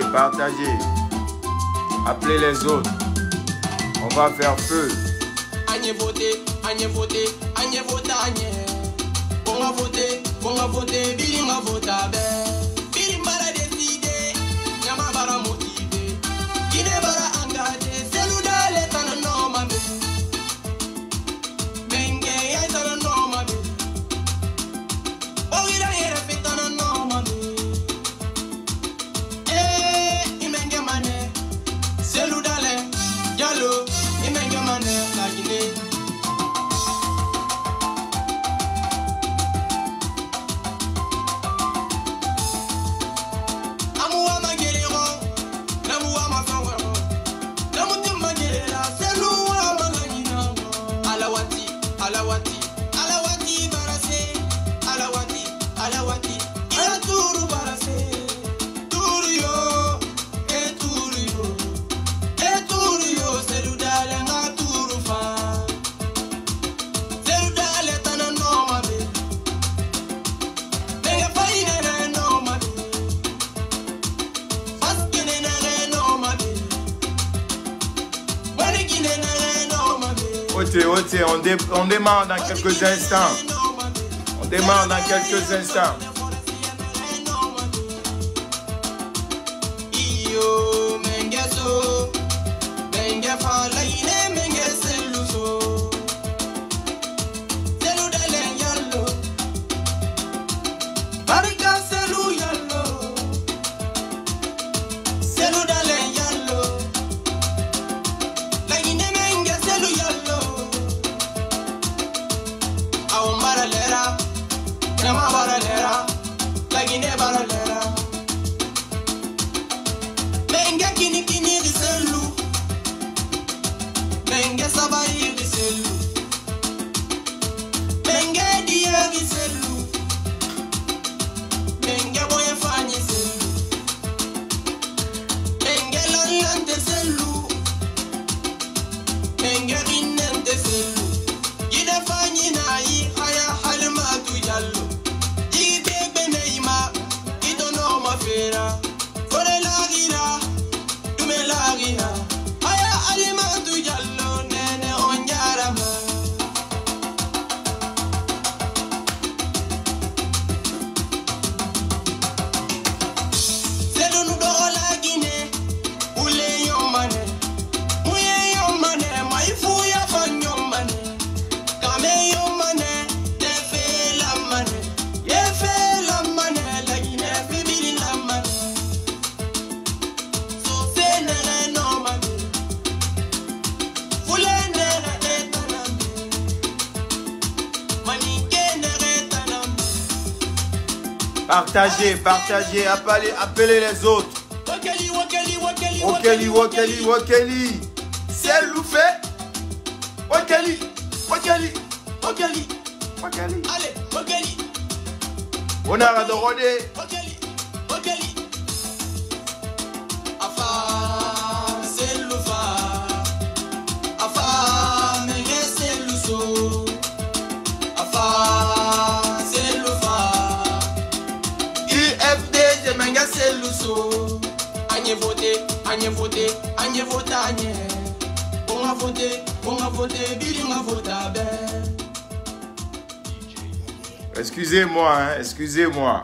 Partagez. partager. Appelez les autres. On va faire feu. Agne voter, agne voter, agne voter, agne. Bon à voter, bon à voter, à voter, On, dé, on démarre dans quelques instants. On démarre dans quelques instants. Partagez, partagez, appelez, appelez les autres. Wakeli, Wakeli, Wakeli, Wakeli, Wakeli, Wakeli. C'est loupé. Wakeli, Wakeli, Wakeli, Wakeli. Allez, Wakeli. On a radoré. Excusez-moi, hein, excusez-moi.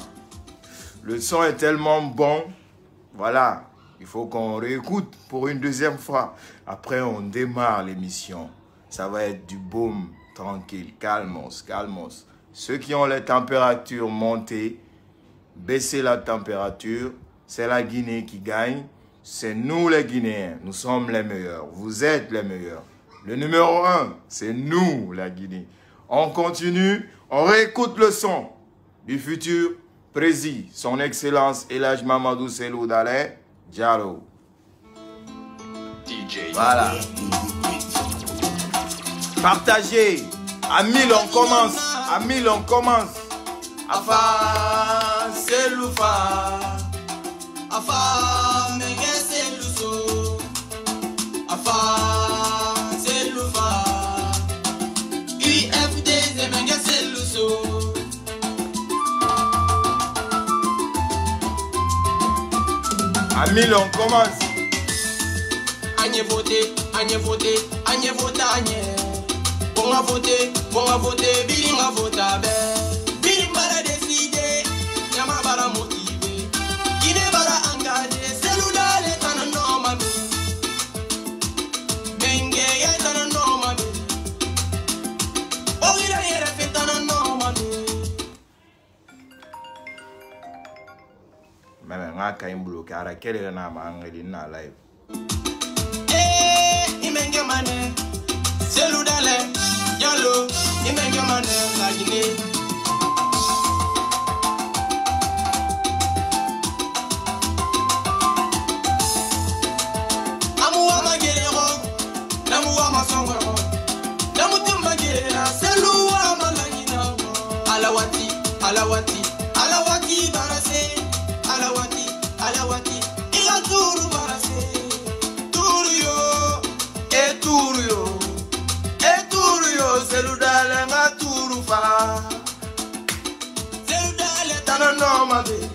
Le son est tellement bon. Voilà, il faut qu'on réécoute pour une deuxième fois. Après, on démarre l'émission. Ça va être du boom, tranquille, calmos, calmos. Ceux qui ont les températures montées, baissez la température. C'est la Guinée qui gagne c'est nous les Guinéens, nous sommes les meilleurs, vous êtes les meilleurs. Le numéro un, c'est nous la Guinée. On continue, on réécoute le son du futur président, son excellence Elage Mamadou Selou Diallo. DJ. Voilà. Partagez. À mille on commence. À mille on commence. Afa, c'est Afa, Amile, on commence. Agne voté, agne voté, agne voté, agne. Bon à voter, bon à voter, bilingue à voter, ben. n'a ka ɲi n bolo kɛ ara kɛ de ka n'a ma an kɛli n n'a la ye. ee i mɛ n kɛ man dɛ selu dalɛ jalo i mɛ n kɛ man dɛ laginɛ. alawati alawati my day.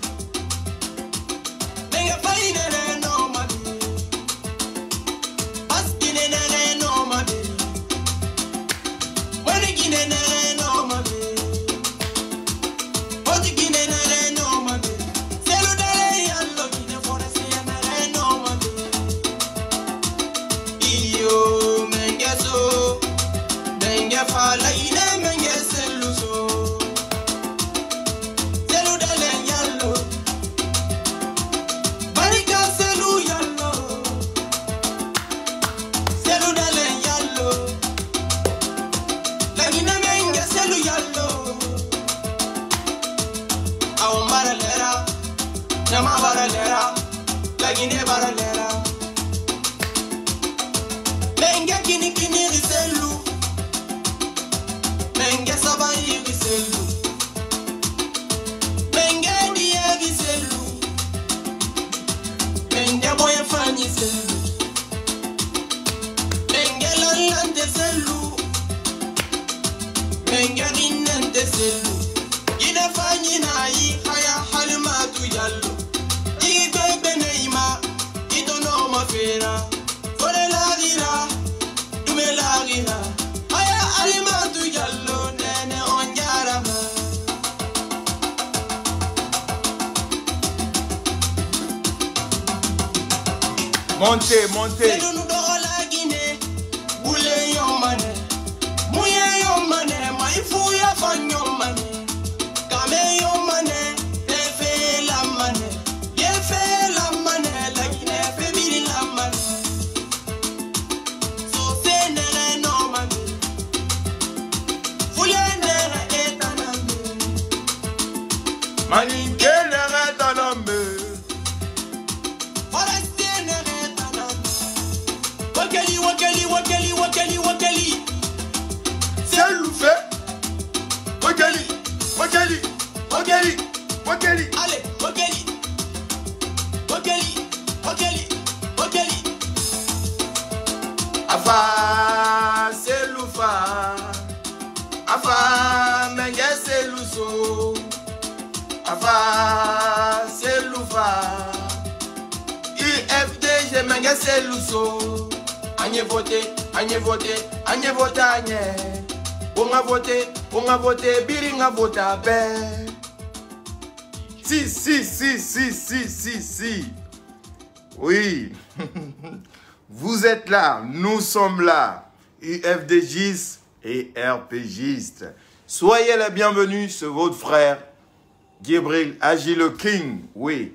mọ́kẹ́lì mọ́kẹ́lì mọ́kẹ́lì mọ́kẹ́lì. alẹ́ mọ́kẹ́lì mọ́kẹ́lì mọ́kẹ́lì mọ́kẹ́lì. afa selufa afa mẹjẹ seluso afa selufa ifd je mẹjẹ seluso anyé voté anyé voté anyé voté anyé. On a voté a vote biri si si si si si si si oui vous êtes là nous sommes là UFDGIS et RPGistes soyez les bienvenus c'est votre frère Gabriel Agile King oui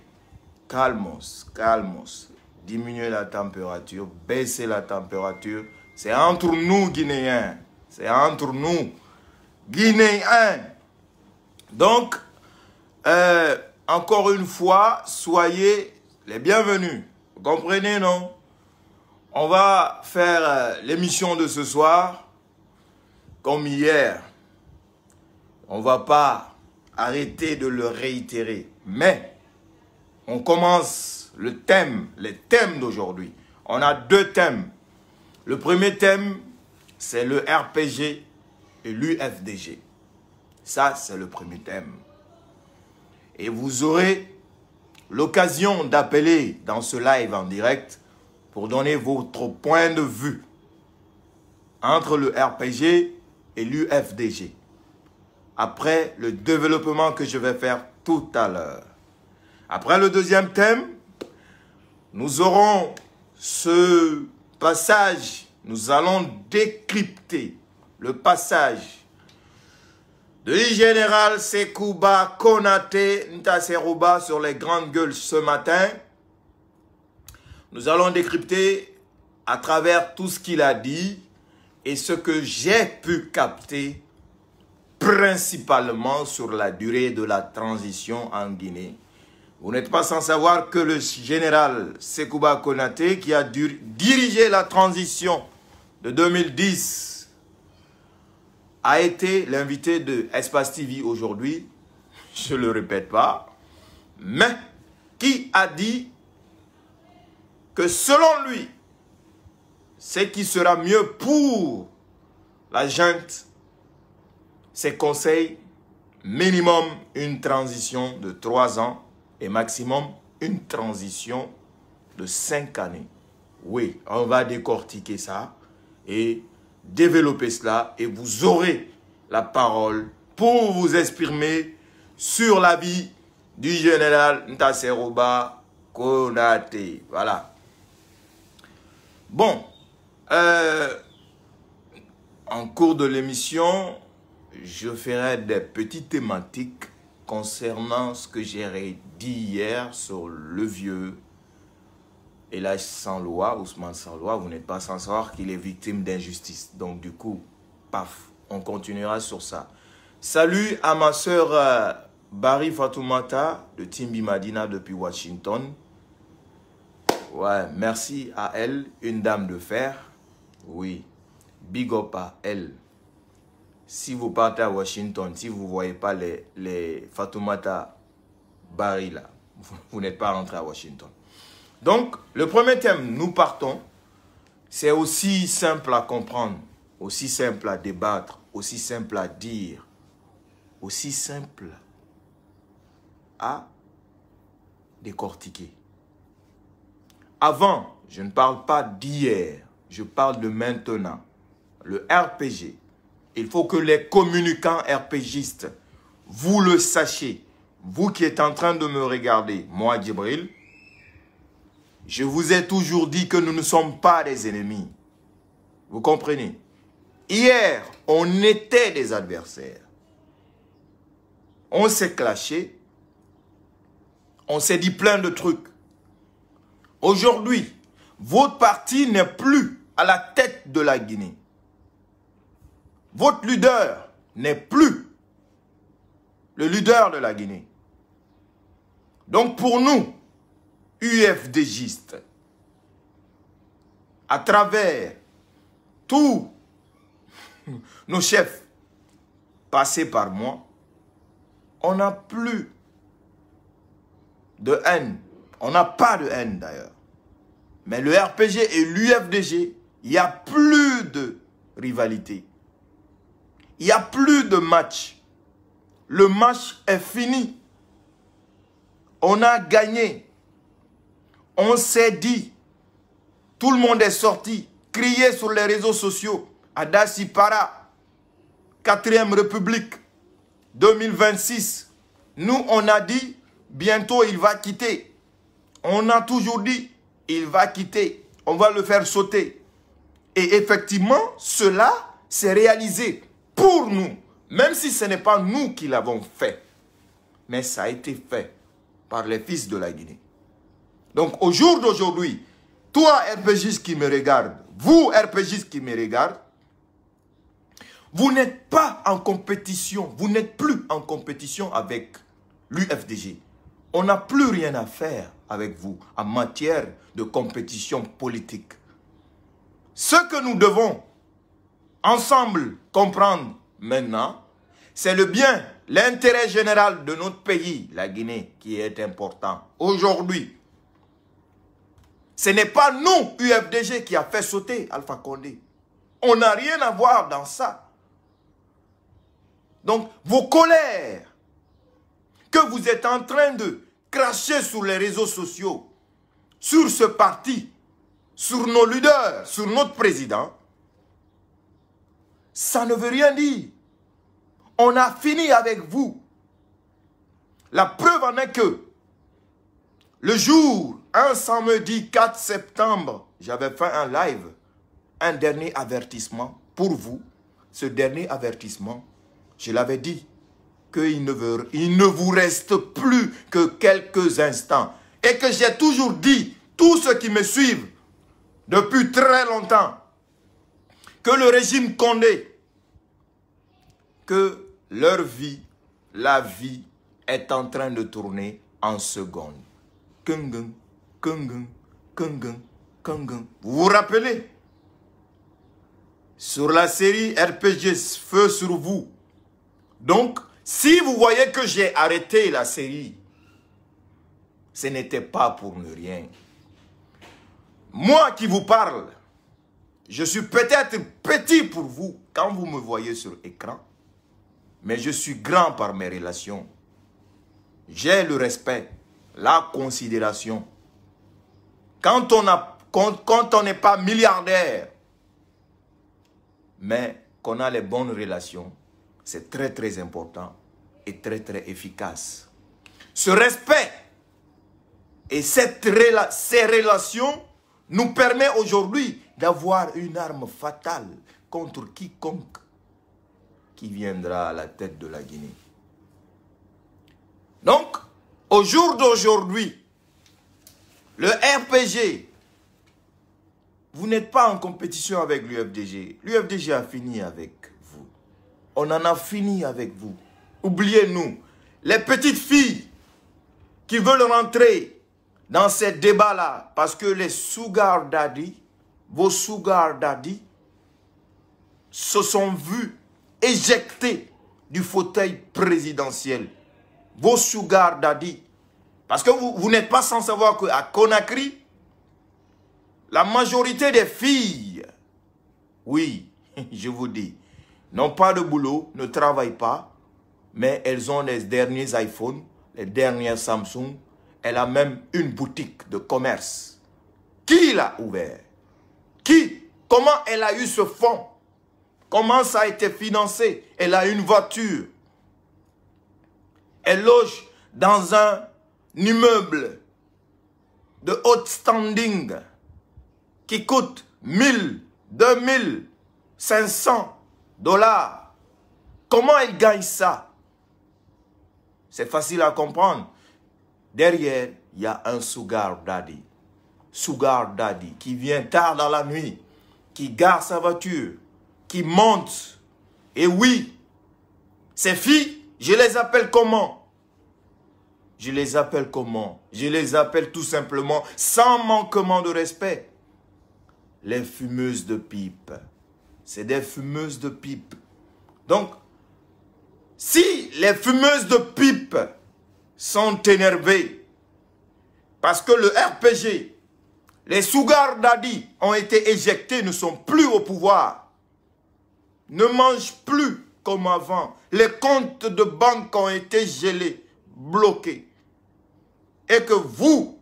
calmos calmos Diminuez la température, baissez la température. C'est entre nous, Guinéens. C'est entre nous guinéen. Donc, euh, encore une fois, soyez les bienvenus. Vous comprenez, non On va faire euh, l'émission de ce soir comme hier. On ne va pas arrêter de le réitérer. Mais on commence le thème, les thèmes d'aujourd'hui. On a deux thèmes. Le premier thème, c'est le RPG et l'UFDG. Ça, c'est le premier thème. Et vous aurez l'occasion d'appeler dans ce live en direct pour donner votre point de vue entre le RPG et l'UFDG. Après le développement que je vais faire tout à l'heure. Après le deuxième thème, nous aurons ce passage. Nous allons décrypter le passage de général Sekouba Konate Ntaserouba sur les grandes gueules ce matin. Nous allons décrypter à travers tout ce qu'il a dit et ce que j'ai pu capter principalement sur la durée de la transition en Guinée. Vous n'êtes pas sans savoir que le général Sekouba Konate, qui a dirigé la transition de 2010 a été l'invité de Espace TV aujourd'hui. Je ne le répète pas. Mais qui a dit que selon lui, ce qui sera mieux pour la gente, c'est conseils minimum une transition de 3 ans et maximum une transition de 5 années. Oui, on va décortiquer ça et développez cela et vous aurez la parole pour vous exprimer sur la vie du général Ntaseroba Konate. Voilà. Bon, euh, en cours de l'émission, je ferai des petites thématiques concernant ce que j'ai dit hier sur le vieux et là, sans loi, Ousmane sans loi, vous n'êtes pas sans savoir qu'il est victime d'injustice. Donc du coup, paf, on continuera sur ça. Salut à ma sœur euh, Barry Fatoumata de Timbi Madina depuis Washington. Ouais, merci à elle, une dame de fer. Oui, big up à elle. Si vous partez à Washington, si vous ne voyez pas les, les Fatoumata Barry là, vous n'êtes pas rentré à Washington. Donc, le premier thème, nous partons, c'est aussi simple à comprendre, aussi simple à débattre, aussi simple à dire, aussi simple à décortiquer. Avant, je ne parle pas d'hier, je parle de maintenant. Le RPG, il faut que les communicants RPGistes, vous le sachiez, vous qui êtes en train de me regarder, moi Djibril, je vous ai toujours dit que nous ne sommes pas des ennemis. Vous comprenez Hier, on était des adversaires. On s'est clashé. On s'est dit plein de trucs. Aujourd'hui, votre parti n'est plus à la tête de la Guinée. Votre leader n'est plus le leader de la Guinée. Donc pour nous, UFDGiste, à travers tous nos chefs passés par moi, on n'a plus de haine. On n'a pas de haine d'ailleurs. Mais le RPG et l'UFDG, il n'y a plus de rivalité. Il n'y a plus de match. Le match est fini. On a gagné. On s'est dit, tout le monde est sorti, crié sur les réseaux sociaux, Adassi Para, 4ème République, 2026. Nous, on a dit, bientôt il va quitter. On a toujours dit, il va quitter. On va le faire sauter. Et effectivement, cela s'est réalisé pour nous. Même si ce n'est pas nous qui l'avons fait. Mais ça a été fait par les fils de la Guinée. Donc au jour d'aujourd'hui, toi RPGiste qui me regarde, vous RPGiste qui me regarde, vous n'êtes pas en compétition, vous n'êtes plus en compétition avec l'UFDG. On n'a plus rien à faire avec vous en matière de compétition politique. Ce que nous devons ensemble comprendre maintenant, c'est le bien, l'intérêt général de notre pays, la Guinée, qui est important aujourd'hui ce n'est pas nous, UFDG, qui a fait sauter Alpha Condé. On n'a rien à voir dans ça. Donc, vos colères que vous êtes en train de cracher sur les réseaux sociaux, sur ce parti, sur nos leaders, sur notre président, ça ne veut rien dire. On a fini avec vous. La preuve en est que le jour un samedi 4 septembre, j'avais fait un live, un dernier avertissement pour vous. Ce dernier avertissement, je l'avais dit, qu'il ne, ne vous reste plus que quelques instants. Et que j'ai toujours dit, tous ceux qui me suivent depuis très longtemps, que le régime Condé, que leur vie, la vie est en train de tourner en seconde. Kung kung kung Vous vous rappelez Sur la série RPG Feu sur vous. Donc, si vous voyez que j'ai arrêté la série, ce n'était pas pour ne rien. Moi qui vous parle, je suis peut-être petit pour vous quand vous me voyez sur écran, mais je suis grand par mes relations. J'ai le respect, la considération quand on a, quand, on n'est pas milliardaire, mais qu'on a les bonnes relations, c'est très très important et très très efficace. Ce respect et cette, ces relations nous permet aujourd'hui d'avoir une arme fatale contre quiconque qui viendra à la tête de la Guinée. Donc, au jour d'aujourd'hui, le RPG, vous n'êtes pas en compétition avec l'UFDG. L'UFDG a fini avec vous. On en a fini avec vous. Oubliez-nous. Les petites filles qui veulent rentrer dans ces débats-là parce que les sugar d'Adi, vos sugar d'Adi, se sont vus éjectés du fauteuil présidentiel. Vos sugar d'Adi. Parce que vous, n'êtes pas sans savoir qu'à Conakry, la majorité des filles, oui, je vous dis, n'ont pas de boulot, ne travaillent pas, mais elles ont les derniers iPhones, les dernières Samsung. Elle a même une boutique de commerce. Qui l'a ouvert Qui Comment elle a eu ce fonds Comment ça a été financé Elle a une voiture. Elle loge dans un un immeuble de haute standing qui coûte 1000, 2000, 500 dollars. Comment il gagne ça C'est facile à comprendre. Derrière, il y a un sugar daddy. Sugar daddy qui vient tard dans la nuit, qui garde sa voiture, qui monte. Et oui, ces filles, je les appelle comment je les appelle comment Je les appelle tout simplement, sans manquement de respect, les fumeuses de pipe. C'est des fumeuses de pipe. Donc, si les fumeuses de pipe sont énervées parce que le RPG, les sous-gardes Dadi ont été éjectés, ne sont plus au pouvoir, ne mangent plus comme avant, les comptes de banque ont été gelés, bloqués, et que vous,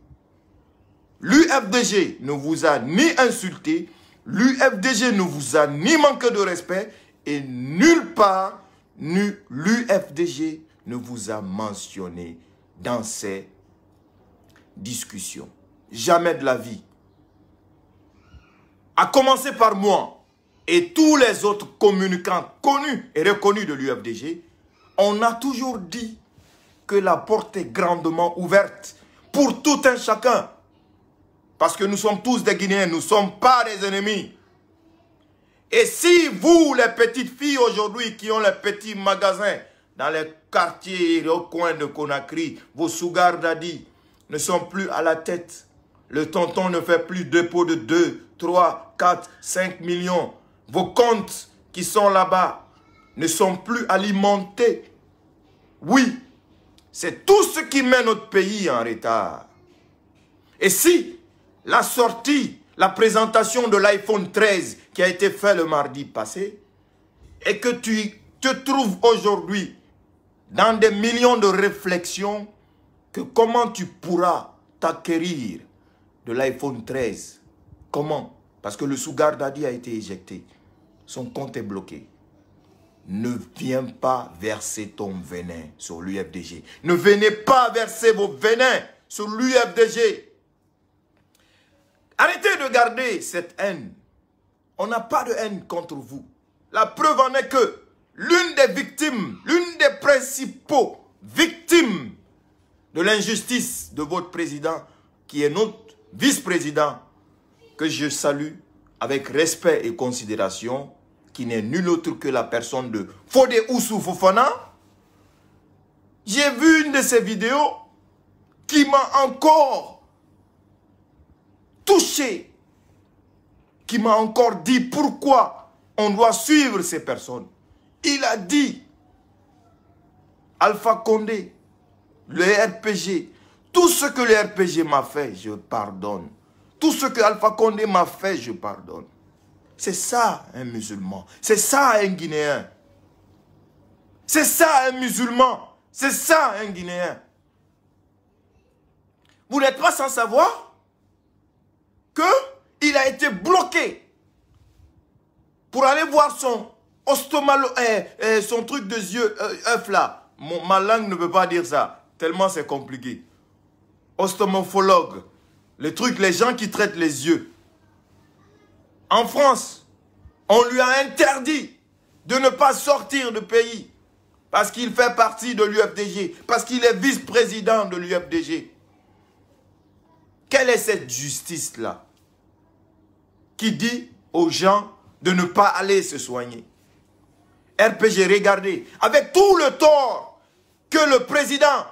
l'UFDG ne vous a ni insulté, l'UFDG ne vous a ni manqué de respect et nulle part, l'UFDG ne vous a mentionné dans ces discussions. Jamais de la vie. A commencer par moi et tous les autres communicants connus et reconnus de l'UFDG, on a toujours dit que la porte est grandement ouverte pour tout un chacun. Parce que nous sommes tous des Guinéens, nous ne sommes pas des ennemis. Et si vous, les petites filles aujourd'hui qui ont les petits magasins dans les quartiers et au coin de Conakry, vos à dit ne sont plus à la tête. Le tonton ne fait plus dépôt de 2, 3, 4, 5 millions. Vos comptes qui sont là-bas ne sont plus alimentés. Oui, c'est tout ce qui met notre pays en retard. Et si la sortie, la présentation de l'iPhone 13 qui a été faite le mardi passé, et que tu te trouves aujourd'hui dans des millions de réflexions que comment tu pourras t'acquérir de l'iPhone 13. Comment Parce que le sous-garde a été éjecté. Son compte est bloqué ne viens pas verser ton venin sur l'UFDG. Ne venez pas verser vos venins sur l'UFDG. Arrêtez de garder cette haine. On n'a pas de haine contre vous. La preuve en est que l'une des victimes, l'une des principaux victimes de l'injustice de votre président, qui est notre vice-président, que je salue avec respect et considération, qui n'est nul autre que la personne de Fode Oussou Fofana, j'ai vu une de ses vidéos qui m'a encore touché, qui m'a encore dit pourquoi on doit suivre ces personnes. Il a dit, Alpha Condé, le RPG, tout ce que le RPG m'a fait, je pardonne. Tout ce que Alpha Condé m'a fait, je pardonne. C'est ça un musulman. C'est ça un Guinéen. C'est ça un musulman. C'est ça un Guinéen. Vous n'êtes pas sans savoir que il a été bloqué pour aller voir son ostomalo, euh, euh, son truc de yeux, euh, œuf là. ma langue ne peut pas dire ça, tellement c'est compliqué. Ostomophologue, les trucs, les gens qui traitent les yeux en France, on lui a interdit de ne pas sortir du pays parce qu'il fait partie de l'UFDG, parce qu'il est vice-président de l'UFDG. Quelle est cette justice-là qui dit aux gens de ne pas aller se soigner RPG, regardez, avec tout le tort que le président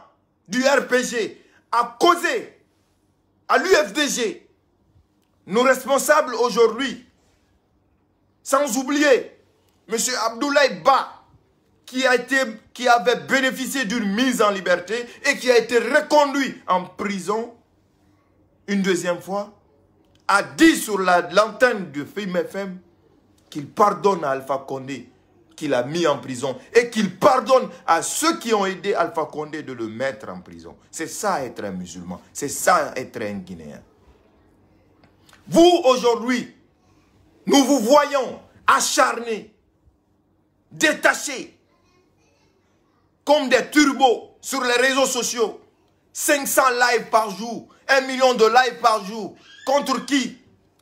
du RPG a causé à l'UFDG, nos responsables aujourd'hui sans oublier M. Abdoulaye Ba, qui, a été, qui avait bénéficié d'une mise en liberté et qui a été reconduit en prison une deuxième fois, a dit sur l'antenne de FMFM qu'il pardonne à Alpha Condé, qu'il a mis en prison, et qu'il pardonne à ceux qui ont aidé Alpha Condé de le mettre en prison. C'est ça être un musulman, c'est ça être un Guinéen. Vous, aujourd'hui, nous vous voyons acharnés, détachés, comme des turbos sur les réseaux sociaux. 500 lives par jour, 1 million de lives par jour. Contre qui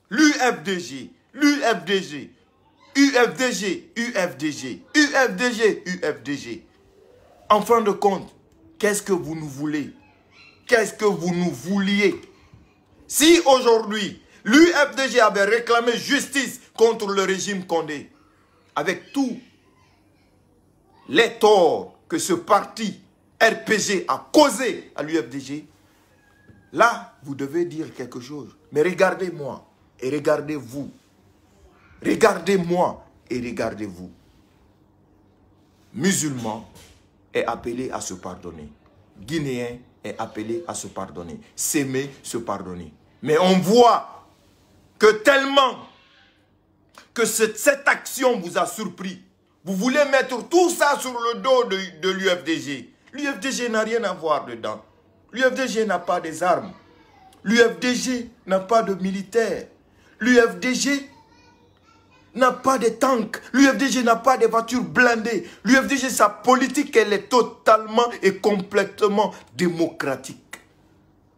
L'UFDG, l'UFDG, UFDG, UFDG, UFDG, UFDG. En fin de compte, qu'est-ce que vous nous voulez Qu'est-ce que vous nous vouliez Si aujourd'hui, L'UFDG avait réclamé justice contre le régime Condé. Avec tous les torts que ce parti RPG a causé à l'UFDG, là, vous devez dire quelque chose. Mais regardez-moi et regardez-vous. Regardez-moi et regardez-vous. Musulman est appelé à se pardonner. Guinéen est appelé à se pardonner. S'aimer, se pardonner. Mais on voit tellement que cette, action vous a surpris, vous voulez mettre tout ça sur le dos de, de l'UFDG. L'UFDG n'a rien à voir dedans. L'UFDG n'a pas des armes. L'UFDG n'a pas de militaires. L'UFDG n'a pas de tanks. L'UFDG n'a pas de voitures blindées. L'UFDG, sa politique, elle est totalement et complètement démocratique.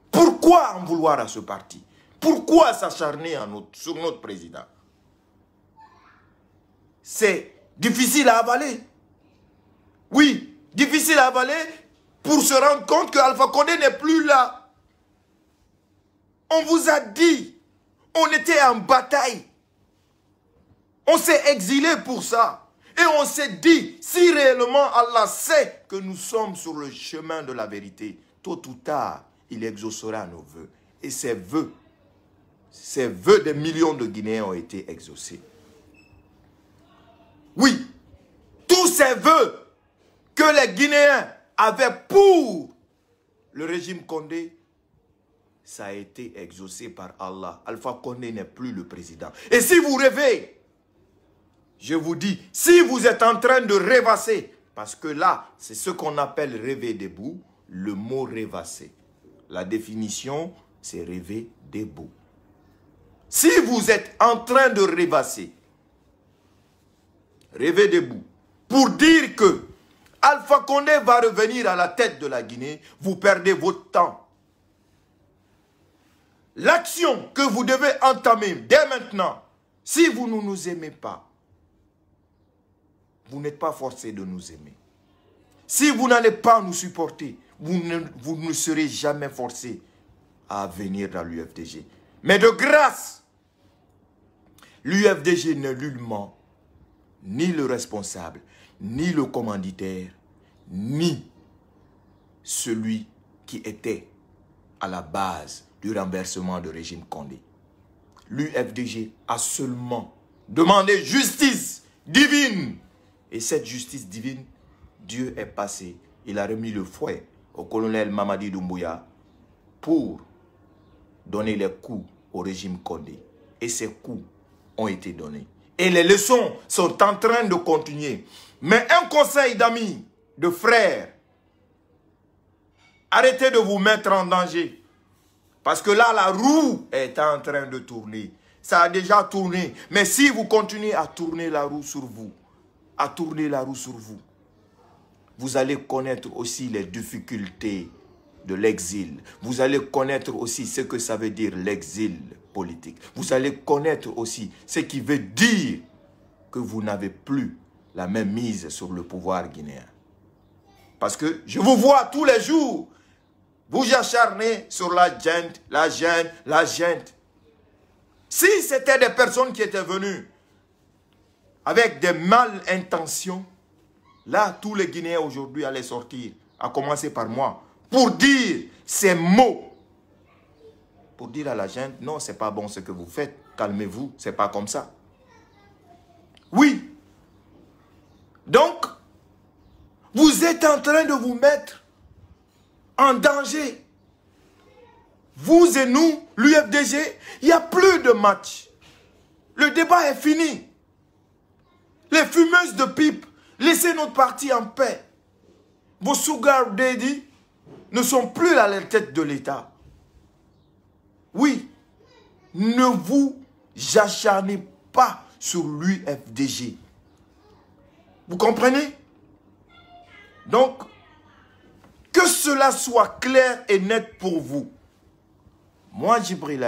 Pourquoi en vouloir à ce parti pourquoi s'acharner sur notre président C'est difficile à avaler. Oui, difficile à avaler pour se rendre compte que Alpha Condé n'est plus là. On vous a dit, on était en bataille. On s'est exilé pour ça. Et on s'est dit, si réellement Allah sait que nous sommes sur le chemin de la vérité, tôt ou tard, il exaucera nos voeux. Et ses voeux ces voeux des millions de Guinéens ont été exaucés. Oui, tous ces vœux que les Guinéens avaient pour le régime Condé, ça a été exaucé par Allah. Alpha Condé n'est plus le président. Et si vous rêvez, je vous dis, si vous êtes en train de rêvasser, parce que là, c'est ce qu'on appelle rêver debout, le mot rêvasser. La définition, c'est rêver debout. Si vous êtes en train de rêvasser, rêvez debout, pour dire que Alpha Condé va revenir à la tête de la Guinée, vous perdez votre temps. L'action que vous devez entamer dès maintenant, si vous ne nous aimez pas, vous n'êtes pas forcé de nous aimer. Si vous n'allez pas nous supporter, vous ne, vous ne serez jamais forcé à venir dans l'UFDG. Mais de grâce, l'UFDG n'est nullement ni le responsable, ni le commanditaire, ni celui qui était à la base du renversement de régime Condé. L'UFDG a seulement demandé justice divine. Et cette justice divine, Dieu est passé. Il a remis le fouet au colonel Mamadi Doumbouya pour Donner les coups au régime Condé. Et ces coups ont été donnés. Et les leçons sont en train de continuer. Mais un conseil d'amis, de frères, arrêtez de vous mettre en danger. Parce que là, la roue est en train de tourner. Ça a déjà tourné. Mais si vous continuez à tourner la roue sur vous, à tourner la roue sur vous, vous allez connaître aussi les difficultés de l'exil. Vous allez connaître aussi ce que ça veut dire l'exil politique. Vous allez connaître aussi ce qui veut dire que vous n'avez plus la même mise sur le pouvoir guinéen. Parce que je vous vois tous les jours vous acharner sur la gente, la gente, la gente. Si c'était des personnes qui étaient venues avec des mal intentions, là, tous les Guinéens aujourd'hui allaient sortir, à commencer par moi pour dire ces mots. Pour dire à la gente, non, ce n'est pas bon ce que vous faites. Calmez-vous, ce n'est pas comme ça. Oui. Donc, vous êtes en train de vous mettre en danger. Vous et nous, l'UFDG, il n'y a plus de match. Le débat est fini. Les fumeuses de pipe, laissez notre parti en paix. Vos sugar dit ne sont plus à la tête de l'État. Oui, ne vous acharnez pas sur l'UFDG. Vous comprenez Donc, que cela soit clair et net pour vous. Moi, Djibril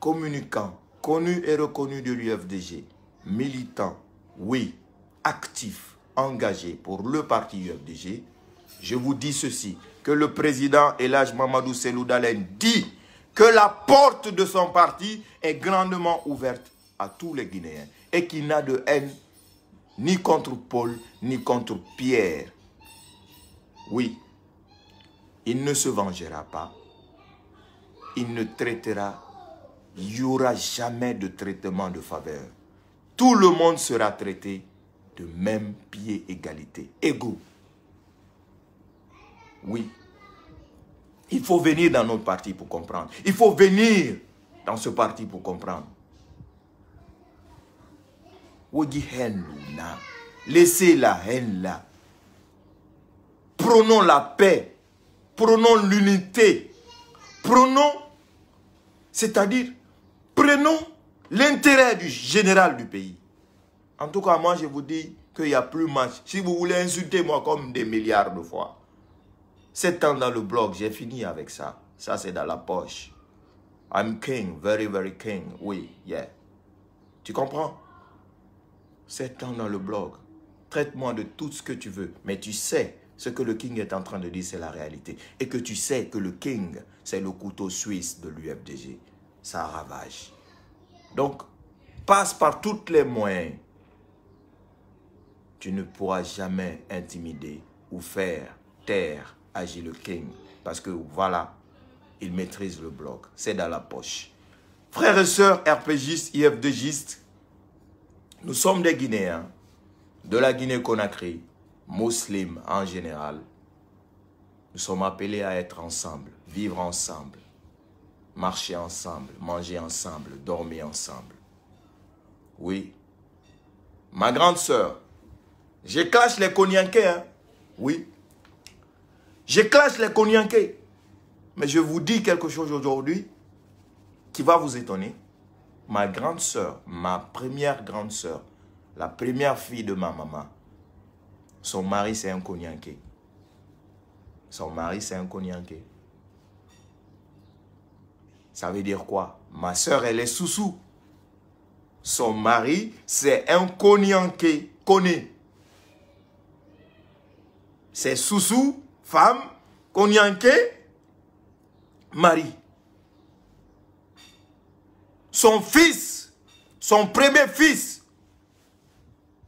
communicant, connu et reconnu de l'UFDG, militant, oui, actif, engagé pour le parti UFDG, je vous dis ceci, que le président Elage Mamadou Selou Dalen dit que la porte de son parti est grandement ouverte à tous les Guinéens et qu'il n'a de haine ni contre Paul, ni contre Pierre. Oui, il ne se vengera pas. Il ne traitera. Il n'y aura jamais de traitement de faveur. Tout le monde sera traité de même pied égalité, égaux. Oui. Il faut venir dans notre parti pour comprendre. Il faut venir dans ce parti pour comprendre. Laissez la haine là. Prenons la paix. Prenons l'unité. Prenons, c'est-à-dire, prenons l'intérêt du général du pays. En tout cas, moi, je vous dis qu'il n'y a plus match. Si vous voulez insulter moi comme des milliards de fois, c'est temps dans le blog, j'ai fini avec ça. Ça, c'est dans la poche. I'm king, very, very king. Oui, yeah. Tu comprends? C'est temps dans le blog. Traite-moi de tout ce que tu veux. Mais tu sais, ce que le king est en train de dire, c'est la réalité. Et que tu sais que le king, c'est le couteau suisse de l'UFDG. Ça ravage. Donc, passe par tous les moyens. Tu ne pourras jamais intimider ou faire taire le King. Parce que voilà, il maîtrise le bloc C'est dans la poche. Frères et sœurs, RPGistes, if nous sommes des Guinéens, de la Guinée-Conakry, musulmans en général. Nous sommes appelés à être ensemble, vivre ensemble, marcher ensemble, manger ensemble, dormir ensemble. Oui. Ma grande sœur, je cache les Konyankais, hein. oui. Je classe les Konyanke, Mais je vous dis quelque chose aujourd'hui qui va vous étonner. Ma grande sœur, ma première grande sœur, la première fille de ma maman, son mari c'est un Konyanke. Son mari c'est un Konyanke. Ça veut dire quoi Ma sœur, elle est Soussou. Son mari, c'est un Konyanké. conné C'est Soussou femme, Konyanke, Marie. Son fils, son premier fils,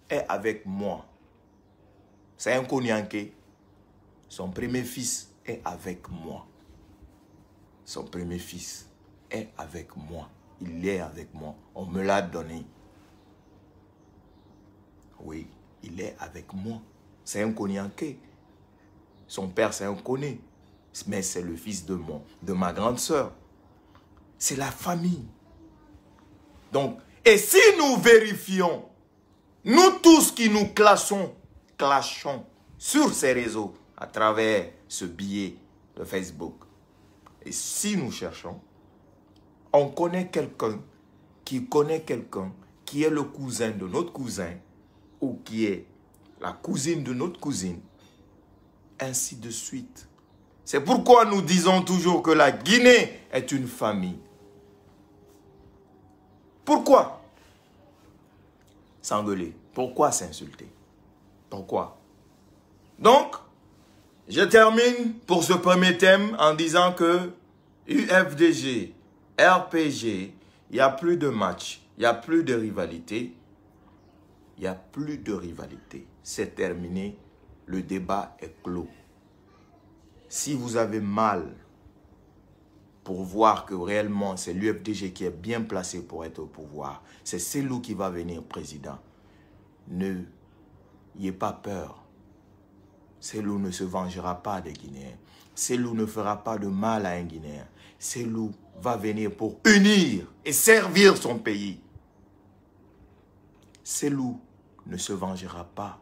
est avec moi. C'est un Konyanke. Son premier fils est avec moi. Son premier fils est avec moi. Il est avec moi. On me l'a donné. Oui, il est avec moi. C'est un Konyanke. Son père, c'est un conné, Mais c'est le fils de, mon, de ma grande sœur. C'est la famille. Donc, et si nous vérifions, nous tous qui nous classons, clashons sur ces réseaux à travers ce billet de Facebook, et si nous cherchons, on connaît quelqu'un qui connaît quelqu'un qui est le cousin de notre cousin ou qui est la cousine de notre cousine ainsi de suite. C'est pourquoi nous disons toujours que la Guinée est une famille. Pourquoi s'engueuler Pourquoi s'insulter Pourquoi Donc, je termine pour ce premier thème en disant que UFDG, RPG, il n'y a plus de match, il n'y a plus de rivalité. Il n'y a plus de rivalité. C'est terminé le débat est clos. Si vous avez mal pour voir que réellement c'est l'UFDG qui est bien placé pour être au pouvoir, c'est Selou qui va venir président, ne pas peur. Selou ne se vengera pas des Guinéens. Selou ne fera pas de mal à un Guinéen. Selou va venir pour unir et servir son pays. Selou ne se vengera pas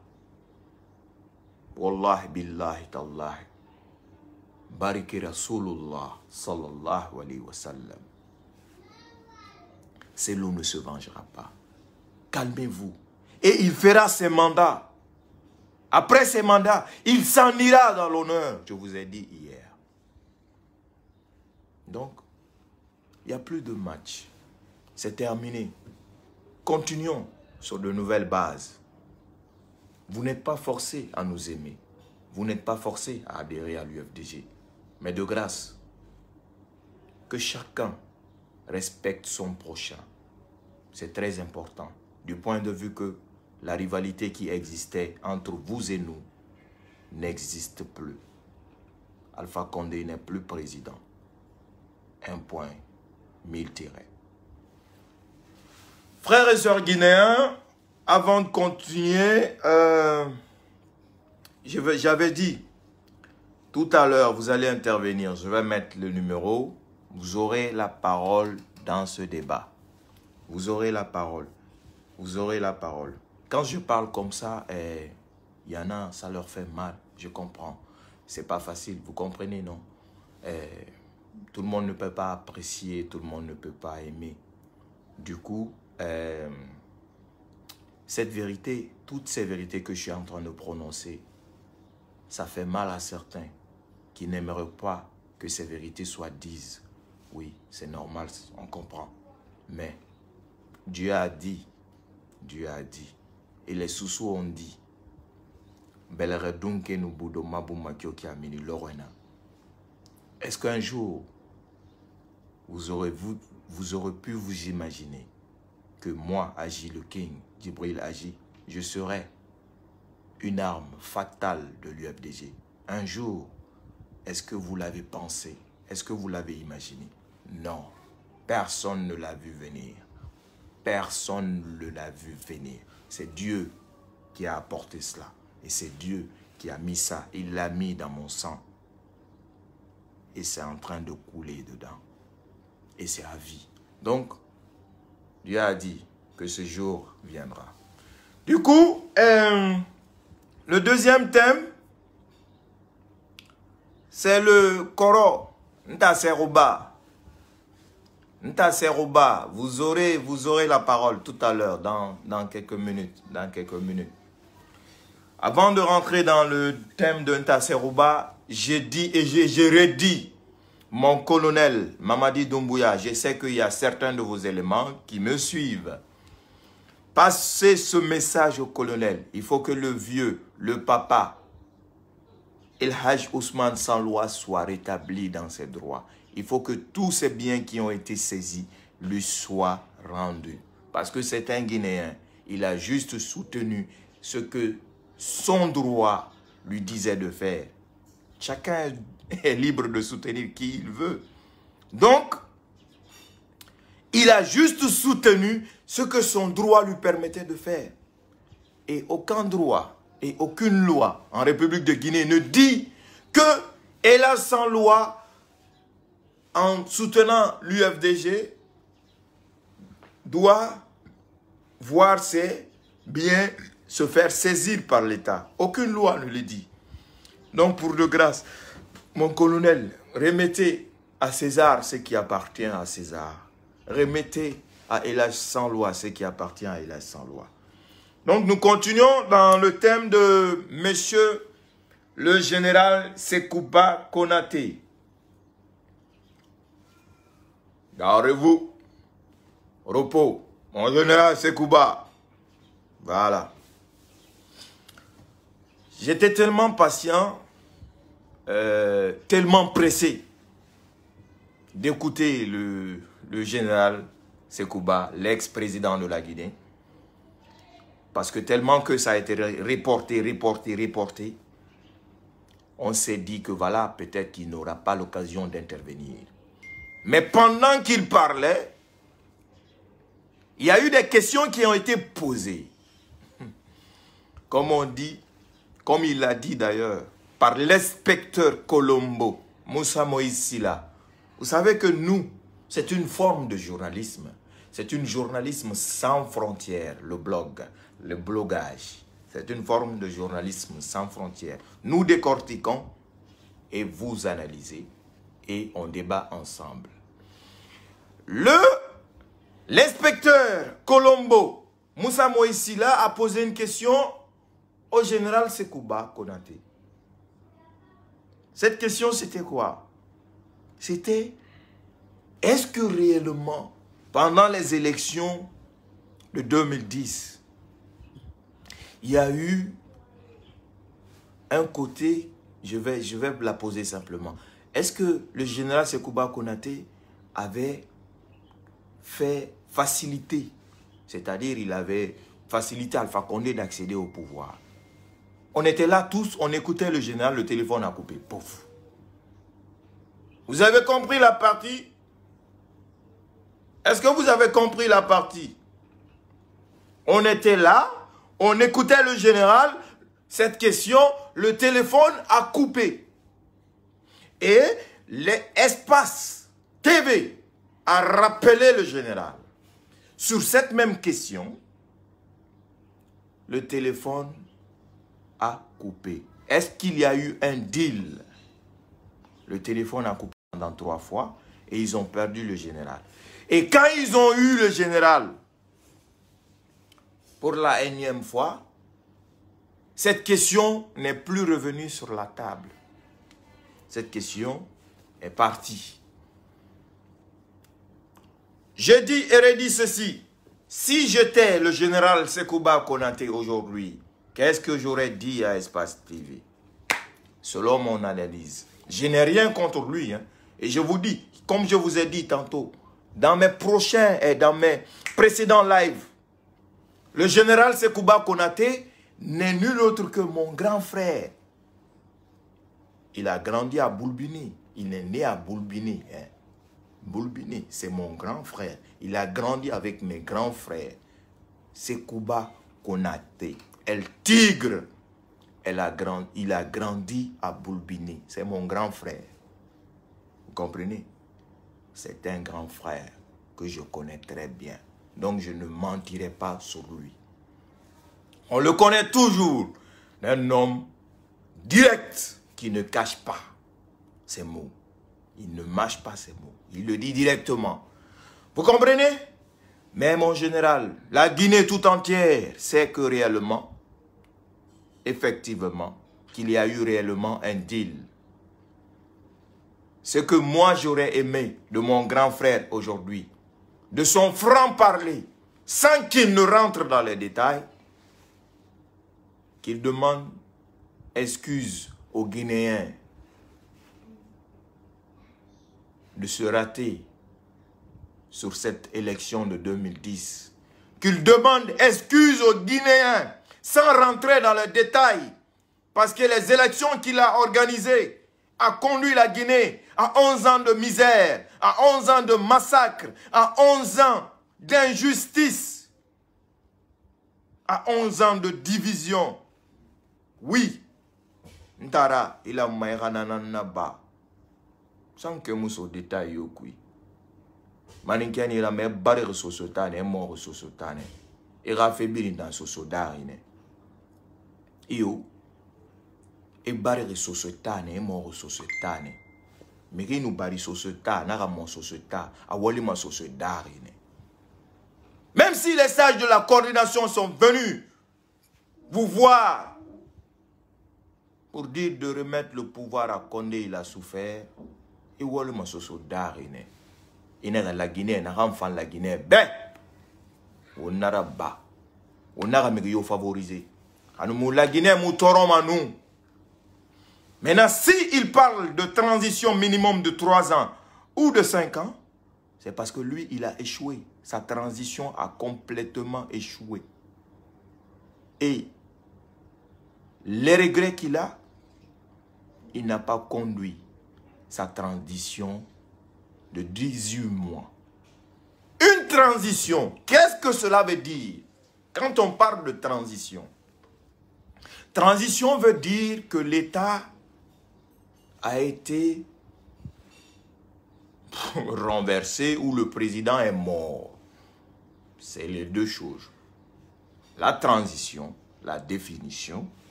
wallahi billahi sallallahu c'est l'eau ne se vengera pas calmez-vous et il fera ses mandats après ses mandats il s'en ira dans l'honneur je vous ai dit hier donc il n'y a plus de match c'est terminé continuons sur de nouvelles bases vous n'êtes pas forcés à nous aimer. Vous n'êtes pas forcés à adhérer à l'UFDG. Mais de grâce, que chacun respecte son prochain. C'est très important. Du point de vue que la rivalité qui existait entre vous et nous n'existe plus. Alpha Condé n'est plus président. Un point, mille Frères et sœurs guinéens, avant de continuer, euh, j'avais dit, tout à l'heure, vous allez intervenir. Je vais mettre le numéro. Vous aurez la parole dans ce débat. Vous aurez la parole. Vous aurez la parole. Quand je parle comme ça, il eh, y en a, ça leur fait mal. Je comprends. C'est pas facile. Vous comprenez, non eh, Tout le monde ne peut pas apprécier. Tout le monde ne peut pas aimer. Du coup, eh, cette vérité, toutes ces vérités que je suis en train de prononcer, ça fait mal à certains qui n'aimeraient pas que ces vérités soient dites. Oui, c'est normal, on comprend. Mais Dieu a dit, Dieu a dit, et les sous ont dit, est-ce qu'un jour, vous aurez, vous aurez pu vous imaginer que moi, le King, Djibril agit, je serai une arme fatale de l'UFDG. Un jour, est-ce que vous l'avez pensé Est-ce que vous l'avez imaginé Non. Personne ne l'a vu venir. Personne ne l'a vu venir. C'est Dieu qui a apporté cela. Et c'est Dieu qui a mis ça. Il l'a mis dans mon sang. Et c'est en train de couler dedans. Et c'est à vie. Donc, Dieu a dit, que ce jour viendra. Du coup, euh, le deuxième thème, c'est le koro, Ntasseroba. Ntasseroba, vous aurez, vous aurez la parole tout à l'heure, dans, quelques minutes, dans quelques minutes. Avant de rentrer dans le thème de Ntaseruba, j'ai dit et j'ai redit mon colonel Mamadi Doumbouya. Je sais qu'il y a certains de vos éléments qui me suivent Passez ce message au colonel. Il faut que le vieux, le papa, El Hajj Ousmane sans loi soit rétabli dans ses droits. Il faut que tous ses biens qui ont été saisis lui soient rendus. Parce que c'est un Guinéen. Il a juste soutenu ce que son droit lui disait de faire. Chacun est libre de soutenir qui il veut. Donc, il a juste soutenu ce que son droit lui permettait de faire. Et aucun droit et aucune loi en République de Guinée ne dit que hélas sans loi, en soutenant l'UFDG, doit voir ses biens se faire saisir par l'État. Aucune loi ne le dit. Donc pour de grâce, mon colonel, remettez à César ce qui appartient à César remettez à Hélas sans loi ce qui appartient à Hélas sans loi. Donc nous continuons dans le thème de Monsieur le général Sekouba Konate. gardez vous Repos. Mon général Sekouba. Voilà. J'étais tellement patient, euh, tellement pressé d'écouter le le général Sekouba, l'ex-président de la Guinée. Parce que tellement que ça a été reporté, reporté, reporté, on s'est dit que voilà, peut-être qu'il n'aura pas l'occasion d'intervenir. Mais pendant qu'il parlait, il y a eu des questions qui ont été posées. Comme on dit, comme il l'a dit d'ailleurs, par l'inspecteur Colombo, Moussa Silla. Vous savez que nous, c'est une forme de journalisme. C'est un journalisme sans frontières, le blog, le blogage. C'est une forme de journalisme sans frontières. Nous décortiquons et vous analysez et on débat ensemble. Le L'inspecteur Colombo Moussa Moïsila a posé une question au général Sekouba Konate. Cette question, c'était quoi C'était est-ce que réellement, pendant les élections de 2010, il y a eu un côté, je vais, je vais la poser simplement. Est-ce que le général Sekouba Konate avait fait faciliter, c'est-à-dire il avait facilité Alpha Condé d'accéder au pouvoir On était là tous, on écoutait le général, le téléphone a coupé. Pouf Vous avez compris la partie est-ce que vous avez compris la partie On était là, on écoutait le général, cette question, le téléphone a coupé. Et l'espace TV a rappelé le général. Sur cette même question, le téléphone a coupé. Est-ce qu'il y a eu un deal Le téléphone a coupé pendant trois fois et ils ont perdu le général. Et quand ils ont eu le général, pour la énième fois, cette question n'est plus revenue sur la table. Cette question est partie. J'ai dit et redit ceci. Si j'étais le général Sekouba Konate aujourd'hui, qu'est-ce que j'aurais dit à Espace Privé Selon mon analyse. Je n'ai rien contre lui. Hein. Et je vous dis, comme je vous ai dit tantôt, dans mes prochains et dans mes précédents lives, le général Sekouba Konaté n'est nul autre que mon grand frère. Il a grandi à Boulbini. Il est né à Boulbini. Hein. Boulbini, c'est mon grand frère. Il a grandi avec mes grands frères. Sekouba Konaté. elle Tigre. il a grandi à Boulbini. C'est mon grand frère. Vous comprenez c'est un grand frère que je connais très bien. Donc je ne mentirai pas sur lui. On le connaît toujours un homme direct qui ne cache pas ses mots. Il ne mâche pas ses mots. Il le dit directement. Vous comprenez Mais mon général, la Guinée tout entière sait que réellement, effectivement, qu'il y a eu réellement un deal ce que moi j'aurais aimé de mon grand frère aujourd'hui, de son franc-parler, sans qu'il ne rentre dans les détails, qu'il demande excuse aux Guinéens de se rater sur cette élection de 2010. Qu'il demande excuse aux Guinéens sans rentrer dans les détails parce que les élections qu'il a organisées a conduit la Guinée à 11 ans de misère, à 11 ans de massacre, à 11 ans d'injustice, à 11 ans de division. Oui, Ntara, il a nanaba. Sans que nous soyons détail yokui. Maninkiani, il a mes barres sosotane, mort sosotane. Il a fait dans sosodare. Iyo, ibari e risoso tane imoro soso tane meke inubari soso ta naka mon soso ta awali ma soso darine même si les sages de la coordination sont venus vous voir pour dire de remettre le pouvoir à Condé, il a souffert. Et voilà mon soso darine. Il n'est la Guinée, n'a enfant la Guinée. Ben, on a bas. On a mis favorisé. Nous la Guinée, nous torons à nous. Maintenant, s'il parle de transition minimum de 3 ans ou de 5 ans, c'est parce que lui, il a échoué. Sa transition a complètement échoué. Et les regrets qu'il a, il n'a pas conduit sa transition de 18 mois. Une transition, qu'est-ce que cela veut dire quand on parle de transition Transition veut dire que l'État a été renversé ou le président est mort. C'est les deux choses. La transition, la définition,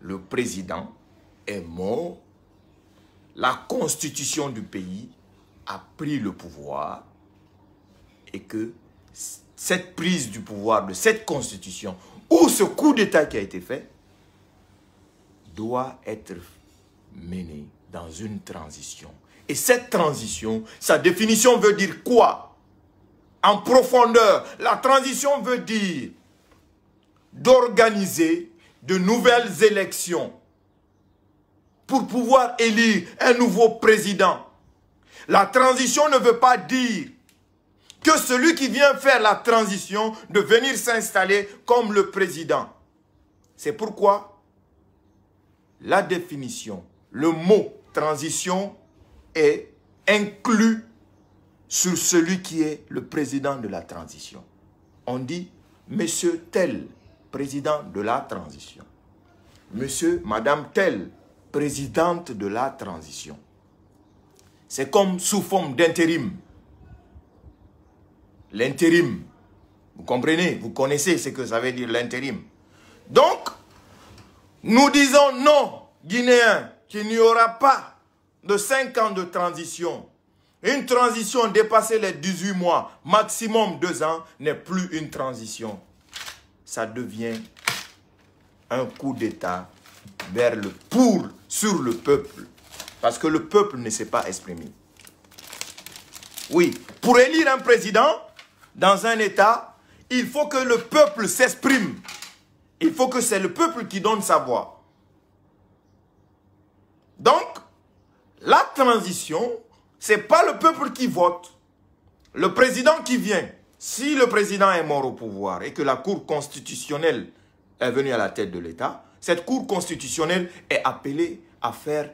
le président est mort, la constitution du pays a pris le pouvoir et que cette prise du pouvoir de cette constitution ou ce coup d'État qui a été fait doit être mener dans une transition. Et cette transition, sa définition veut dire quoi En profondeur, la transition veut dire d'organiser de nouvelles élections pour pouvoir élire un nouveau président. La transition ne veut pas dire que celui qui vient faire la transition de venir s'installer comme le président. C'est pourquoi la définition le mot transition est inclus sur celui qui est le président de la transition. On dit, monsieur tel, président de la transition. Monsieur, madame tel, présidente de la transition. C'est comme sous forme d'intérim. L'intérim. Vous comprenez, vous connaissez ce que ça veut dire l'intérim. Donc, nous disons non, Guinéens, qu'il n'y aura pas de 5 ans de transition. Une transition dépassée les 18 mois, maximum 2 ans, n'est plus une transition. Ça devient un coup d'État vers le pour, sur le peuple. Parce que le peuple ne s'est pas exprimé. Oui, pour élire un président dans un État, il faut que le peuple s'exprime. Il faut que c'est le peuple qui donne sa voix. transition, c'est pas le peuple qui vote. Le président qui vient, si le président est mort au pouvoir et que la Cour constitutionnelle est venue à la tête de l'État, cette Cour constitutionnelle est appelée à faire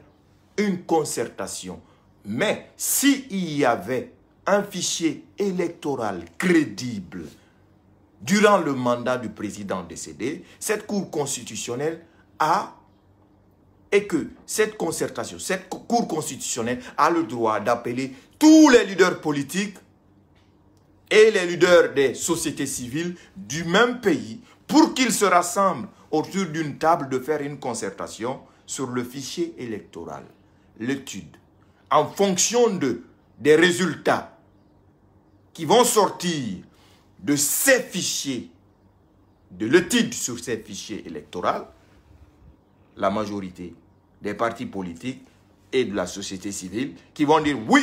une concertation. Mais s'il y avait un fichier électoral crédible durant le mandat du président décédé, cette Cour constitutionnelle a et que cette concertation, cette Cour constitutionnelle a le droit d'appeler tous les leaders politiques et les leaders des sociétés civiles du même pays pour qu'ils se rassemblent autour d'une table de faire une concertation sur le fichier électoral, l'étude, en fonction de, des résultats qui vont sortir de ces fichiers, de l'étude sur ces fichiers électoraux, la majorité des partis politiques et de la société civile qui vont dire oui,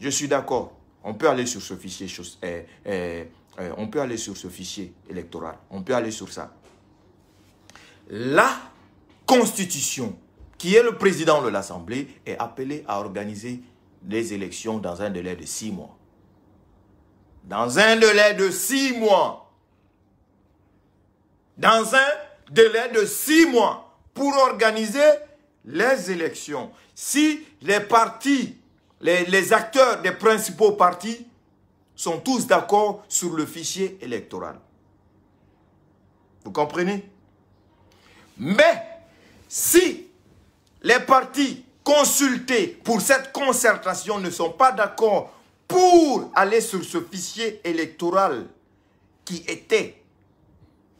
je suis d'accord, on peut aller sur ce fichier, eh, eh, eh, on peut aller sur ce fichier électoral, on peut aller sur ça. La Constitution, qui est le président de l'Assemblée, est appelée à organiser les élections dans un délai de six mois. Dans un délai de six mois. Dans un délai de six mois pour organiser les élections, si les partis, les, acteurs des principaux partis sont tous d'accord sur le fichier électoral. Vous comprenez Mais si les partis consultés pour cette concertation ne sont pas d'accord pour aller sur ce fichier électoral qui était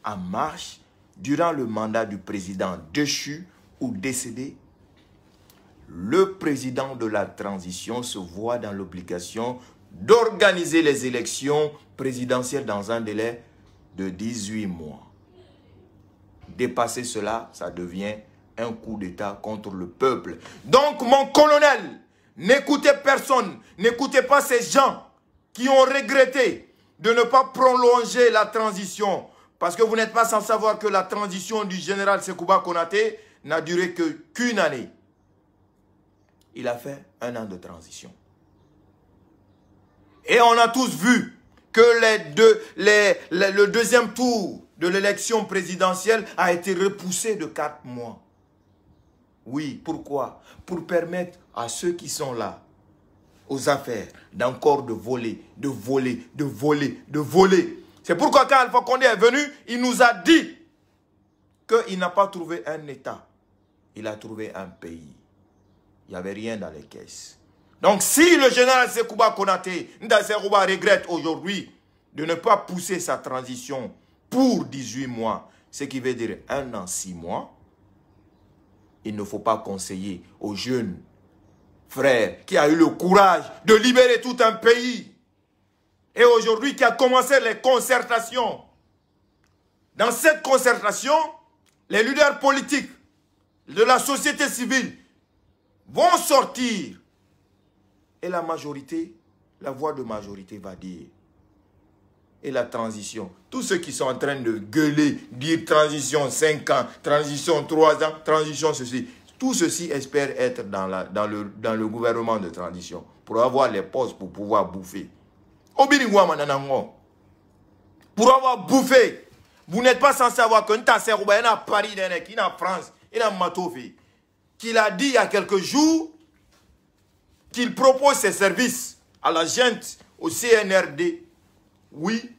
en marche durant le mandat du président déchu ou décédé, le président de la transition se voit dans l'obligation d'organiser les élections présidentielles dans un délai de 18 mois. Dépasser cela, ça devient un coup d'État contre le peuple. Donc, mon colonel, n'écoutez personne, n'écoutez pas ces gens qui ont regretté de ne pas prolonger la transition. Parce que vous n'êtes pas sans savoir que la transition du général Sekouba Konaté n'a duré que qu'une année. Il a fait un an de transition. Et on a tous vu que le deuxième tour de l'élection présidentielle a été repoussé de quatre mois. Oui, pourquoi Pour permettre à ceux qui sont là, aux affaires, d'encore de voler, de voler, de voler, de voler. C'est pourquoi quand Alpha Condé est venu, il nous a dit qu'il n'a pas trouvé un État il a trouvé un pays. Il n'y avait rien dans les caisses. Donc si le général Sekouba Konate, Ndazerouba, regrette aujourd'hui de ne pas pousser sa transition pour 18 mois, ce qui veut dire un an, six mois, il ne faut pas conseiller aux jeunes frères qui a eu le courage de libérer tout un pays et aujourd'hui qui a commencé les concertations. Dans cette concertation, les leaders politiques de la société civile vont sortir. Et la majorité, la voix de majorité va dire. Et la transition. Tous ceux qui sont en train de gueuler, dire transition 5 ans, transition 3 ans, transition ceci. Tout ceci espère être dans, la, dans, le, dans le gouvernement de transition pour avoir les postes pour pouvoir bouffer. Pour avoir bouffé, vous n'êtes pas censé avoir qu'un tasser ou à Paris, en France, il qu'il a dit il y a quelques jours qu'il propose ses services à la gente, au CNRD. Oui,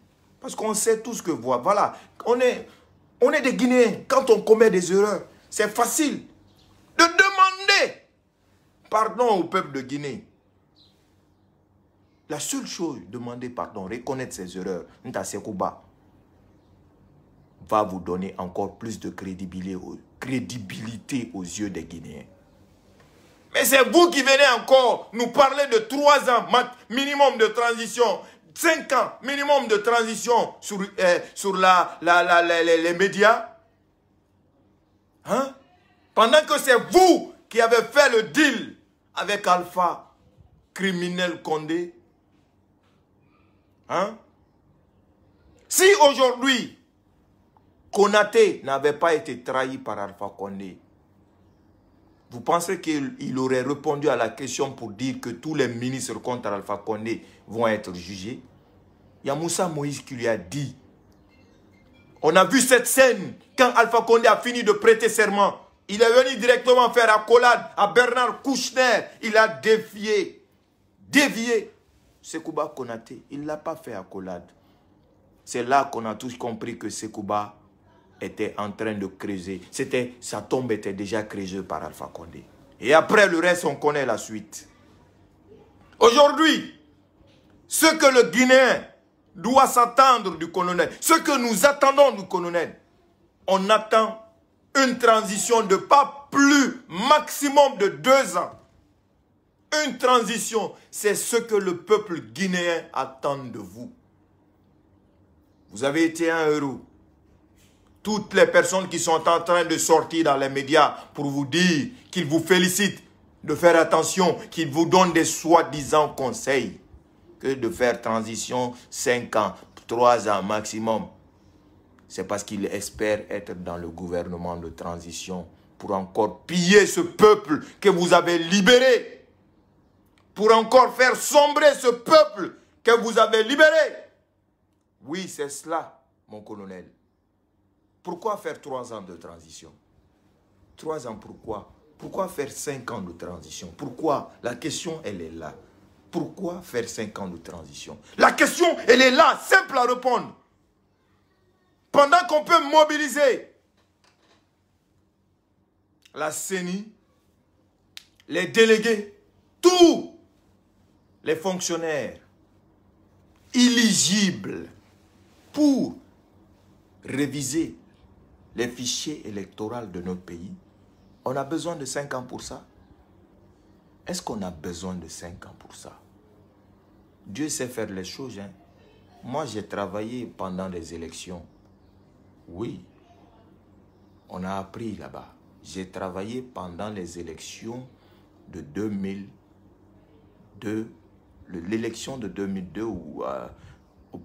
parce qu'on sait tout ce que voit. Voilà, on est, on est des Guinéens. Quand on commet des erreurs, c'est facile de demander pardon au peuple de Guinée. La seule chose, demander pardon, reconnaître ses erreurs, va vous donner encore plus de crédibilité crédibilité aux yeux des Guinéens. Mais c'est vous qui venez encore nous parler de trois ans minimum de transition, 5 ans minimum de transition sur, euh, sur la, les, médias. Hein? Pendant que c'est vous qui avez fait le deal avec Alpha, criminel Condé. Hein? Si aujourd'hui, Konaté n'avait pas été trahi par Alpha Condé, vous pensez qu'il aurait répondu à la question pour dire que tous les ministres contre Alpha Condé vont être jugés Il y a Moussa Moïse qui lui a dit. On a vu cette scène quand Alpha Condé a fini de prêter serment. Il est venu directement faire accolade à Bernard Kouchner. Il a défié, dévié Sekouba Konaté. Il ne l'a pas fait accolade. C'est là qu'on a tous compris que Sekouba était en train de creuser. C'était, sa tombe était déjà creusée par Alpha Condé. Et après le reste, on connaît la suite. Aujourd'hui, ce que le Guinéen doit s'attendre du colonel, ce que nous attendons du colonel, on attend une transition de pas plus maximum de deux ans. Une transition, c'est ce que le peuple guinéen attend de vous. Vous avez été un héros toutes les personnes qui sont en train de sortir dans les médias pour vous dire qu'ils vous félicitent, de faire attention, qu'ils vous donnent des soi-disant conseils, que de faire transition 5 ans, 3 ans maximum. C'est parce qu'ils espèrent être dans le gouvernement de transition pour encore piller ce peuple que vous avez libéré, pour encore faire sombrer ce peuple que vous avez libéré. Oui, c'est cela, mon colonel. Pourquoi faire trois ans de transition Trois ans, pourquoi Pourquoi faire cinq ans de transition Pourquoi La question, elle est là. Pourquoi faire cinq ans de transition La question, elle est là, simple à répondre. Pendant qu'on peut mobiliser la CENI, les délégués, tous les fonctionnaires éligibles pour réviser les fichiers électoraux de notre pays. On a besoin de 5 ans pour ça Est-ce qu'on a besoin de 5 ans pour ça Dieu sait faire les choses. Hein. Moi, j'ai travaillé pendant les élections. Oui, on a appris là-bas. J'ai travaillé pendant les élections de 2002, l'élection de 2002 ou euh,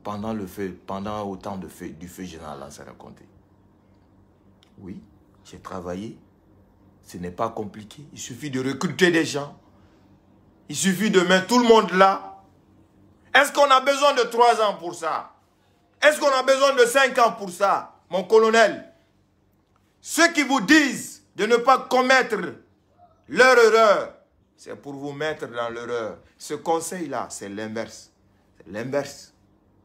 pendant, le feu, pendant autant de feu, du feu général s'est raconté oui, j'ai travaillé. Ce n'est pas compliqué. Il suffit de recruter des gens. Il suffit de mettre tout le monde là. Est-ce qu'on a besoin de trois ans pour ça Est-ce qu'on a besoin de cinq ans pour ça, mon colonel Ceux qui vous disent de ne pas commettre leur erreur, c'est pour vous mettre dans l'erreur. Ce conseil-là, c'est l'inverse. C'est l'inverse.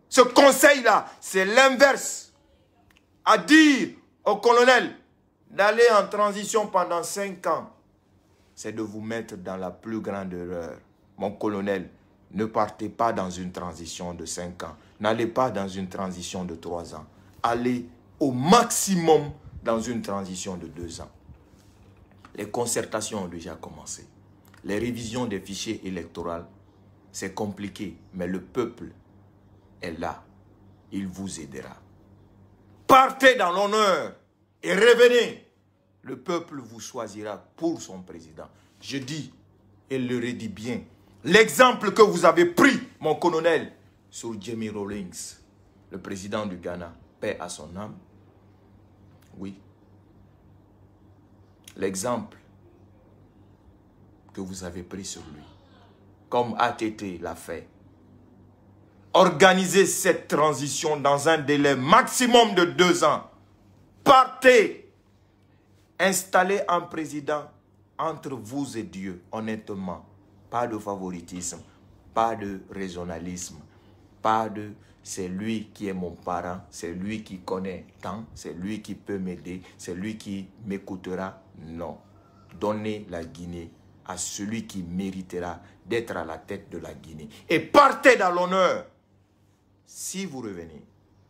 Ce conseil-là, c'est l'inverse. À dire au colonel d'aller en transition pendant 5 ans, c'est de vous mettre dans la plus grande erreur. Mon colonel, ne partez pas dans une transition de 5 ans. N'allez pas dans une transition de 3 ans. Allez au maximum dans une transition de 2 ans. Les concertations ont déjà commencé. Les révisions des fichiers électoraux, c'est compliqué, mais le peuple est là. Il vous aidera. Partez dans l'honneur et revenez. Le peuple vous choisira pour son président. Je dis, et le redis bien, l'exemple que vous avez pris, mon colonel, sur Jamie Rawlings, le président du Ghana, paix à son âme. Oui. L'exemple que vous avez pris sur lui, comme ATT l'a fait, Organisez cette transition dans un délai maximum de deux ans. Partez. Installez un président entre vous et Dieu, honnêtement. Pas de favoritisme, pas de régionalisme, pas de c'est lui qui est mon parent, c'est lui qui connaît tant, c'est lui qui peut m'aider, c'est lui qui m'écoutera. Non. Donnez la Guinée à celui qui méritera d'être à la tête de la Guinée. Et partez dans l'honneur. Si vous revenez,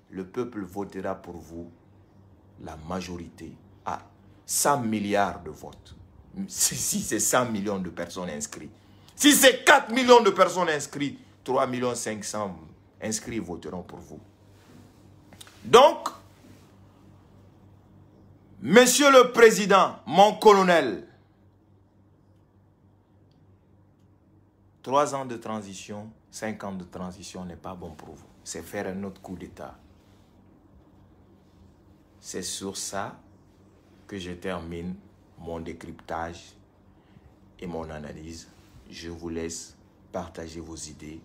le peuple votera pour vous la majorité à 100 milliards de votes. Si c'est 100 millions de personnes inscrites. Si c'est 4 millions de personnes inscrites, 3 millions 500 inscrits voteront pour vous. Donc, Monsieur le Président, mon colonel, 3 ans de transition, 5 ans de transition n'est pas bon pour vous c'est faire un autre coup d'État. C'est sur ça que je termine mon décryptage et mon analyse. Je vous laisse partager vos idées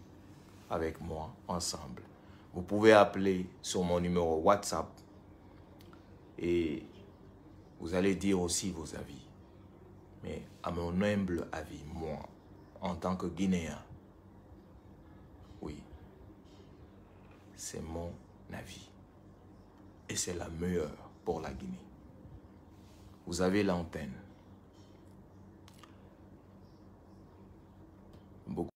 avec moi ensemble. Vous pouvez appeler sur mon numéro WhatsApp et vous allez dire aussi vos avis. Mais à mon humble avis, moi, en tant que Guinéen, C'est mon avis. Et c'est la meilleure pour la Guinée. Vous avez l'antenne. Beaucoup.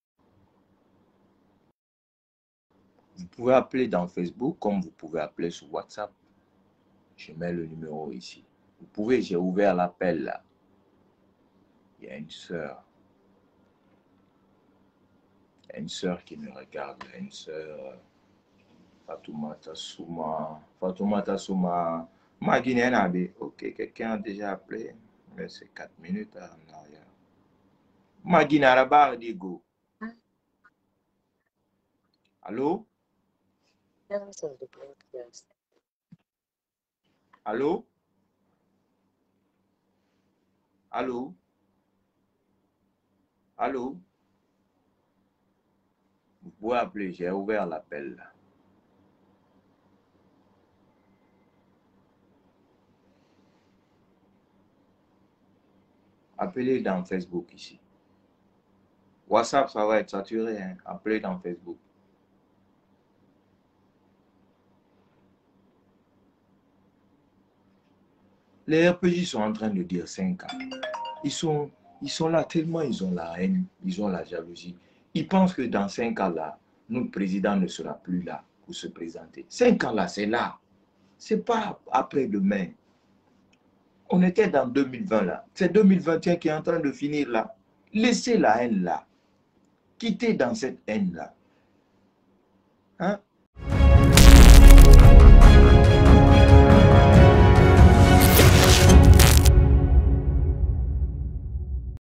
Vous pouvez appeler dans Facebook comme vous pouvez appeler sur WhatsApp. Je mets le numéro ici. Vous pouvez, j'ai ouvert l'appel là. Il y a une sœur. une sœur qui me regarde, une sœur Fatoumata Souma. Fatoumata Souma. Ma guinée Ok, quelqu'un a déjà appelé. Mais c'est 4 minutes en arrière. Ma guinée Allô? Allô? Allô? Allô? Vous pouvez appeler, j'ai ouvert l'appel. appelez dans Facebook ici. WhatsApp, ça va être saturé, hein. appelez dans Facebook. Les RPG sont en train de dire 5 ans. Ils sont, ils sont là tellement ils ont la haine, ils ont la jalousie. Ils pensent que dans 5 ans là, notre président ne sera plus là pour se présenter. 5 ans là, c'est là. Ce n'est pas après-demain. On était dans 2020 là. C'est 2021 qui est en train de finir là. Laissez la haine là. Quittez dans cette haine là. Hein?